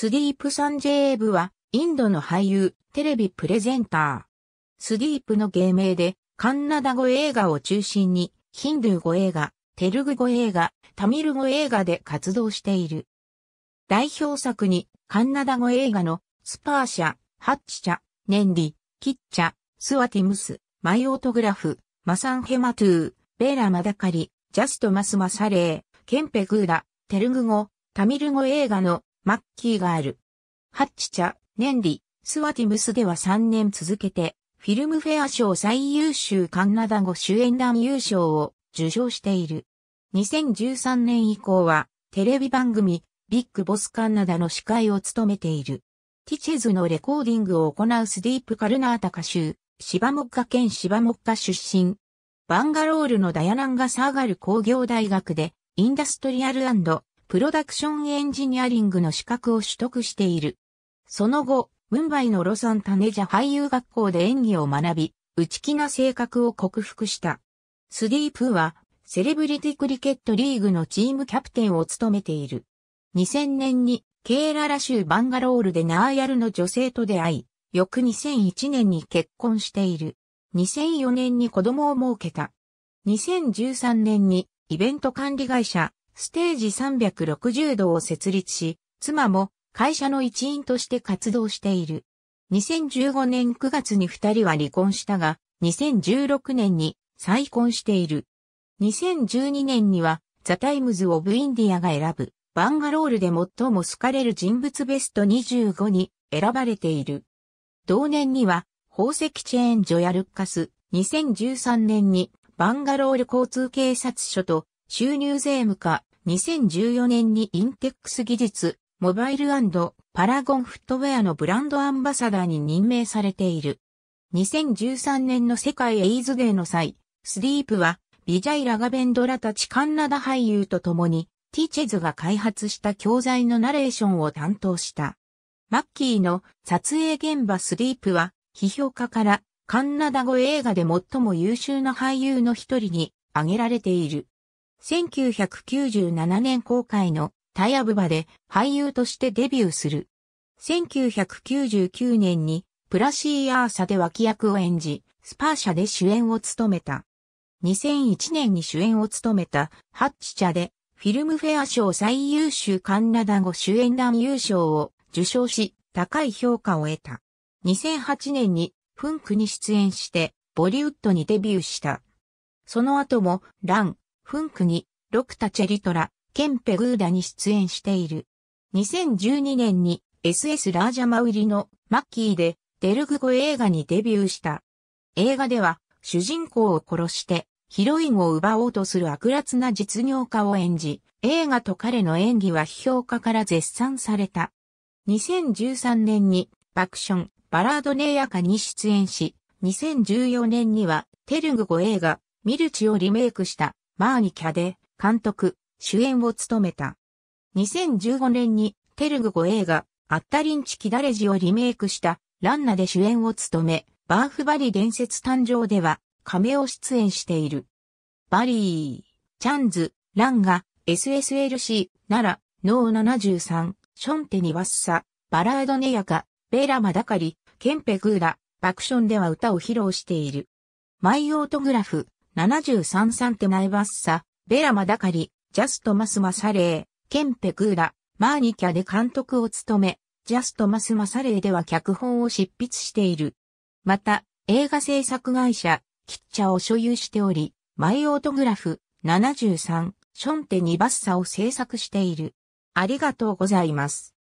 スディープ・サンジェーブは、インドの俳優、テレビプレゼンター。スディープの芸名で、カンナダ語映画を中心に、ヒンドゥー語映画、テルグ語映画、タミル語映画で活動している。代表作に、カンナダ語映画の、スパーシャ、ハッチチャ、ネンディ、キッチャ、スワティムス、マイオートグラフ、マサンヘマトゥー、ベーラ・マダカリ、ジャスト・マス・マサレー、ケンペ・グーラ、テルグ語、タミル語映画のマッキーがある。ハッチチャ、ネンスワティムスでは3年続けて、フィルムフェア賞最優秀カンナダ語主演男優賞を受賞している。2013年以降は、テレビ番組、ビッグボスカンナダの司会を務めている。ティチェズのレコーディングを行うスディープカルナータ歌手、シバモッカ県シバモッカ出身。バンガロールのダヤナンガサーガル工業大学で、インダストリアルプロダクションエンジニアリングの資格を取得している。その後、ムンバイのロサンタネジャ俳優学校で演技を学び、内気な性格を克服した。スディープは、セレブリティクリケットリーグのチームキャプテンを務めている。2000年に、ケーララ州バンガロールでナーヤルの女性と出会い、翌2001年に結婚している。2004年に子供を設けた。2013年にイベント管理会社ステージ360度を設立し、妻も会社の一員として活動している。2015年9月に二人は離婚したが、2016年に再婚している。2012年には、ザ・タイムズ・オブ・インディアが選ぶ、バンガロールで最も好かれる人物ベスト25に選ばれている。同年には、宝石チェーンジョヤ・ルッカス、2013年にバンガロール交通警察署と収入税務課2014年にインテックス技術、モバイルパラゴンフットウェアのブランドアンバサダーに任命されている。2013年の世界エイズデーの際、スリープはビジャイ・ラガベンドラたちカンナダ俳優と共にティチェズが開発した教材のナレーションを担当した。マッキーの撮影現場スリープは批評家からカンナダ語映画で最も優秀な俳優の一人に挙げられている。1997年公開のタイアブバで俳優としてデビューする。1999年にプラシーアーサで脇役を演じ、スパーシャで主演を務めた。2001年に主演を務めたハッチチャでフィルムフェア賞最優秀カンナダ語主演男優賞を受賞し高い評価を得た。2008年にフンクに出演してボリウッドにデビューした。その後もラン、フンクに、ロクタチェリトラ、ケンペグーダに出演している。2012年に SS ラージャマウリのマッキーでデルグ語映画にデビューした。映画では主人公を殺してヒロインを奪おうとする悪辣な実業家を演じ、映画と彼の演技は批評家から絶賛された。2013年にバクション、バラードネイアカに出演し、2014年にはテルグ語映画、ミルチをリメイクしたマーニキャで監督、主演を務めた。2015年にテルグ語映画、アッタリンチキダレジをリメイクしたランナで主演を務め、バーフバリ伝説誕生では名を出演している。バリー、チャンズ、ランガ、SSLC、ナラ、ノー73、ションテニワッサ、バラードネヤカ、ベラマダカリ、ケンペグーラ、バクションでは歌を披露している。マイオートグラフ、73サンテナイバッサ、ベラマダカリ、ジャストマスマサレー、ケンペクーラ、マーニキャで監督を務め、ジャストマスマサレーでは脚本を執筆している。また、映画制作会社、キッチャを所有しており、マイオートグラフ73、ションテニバッサを制作している。ありがとうございます。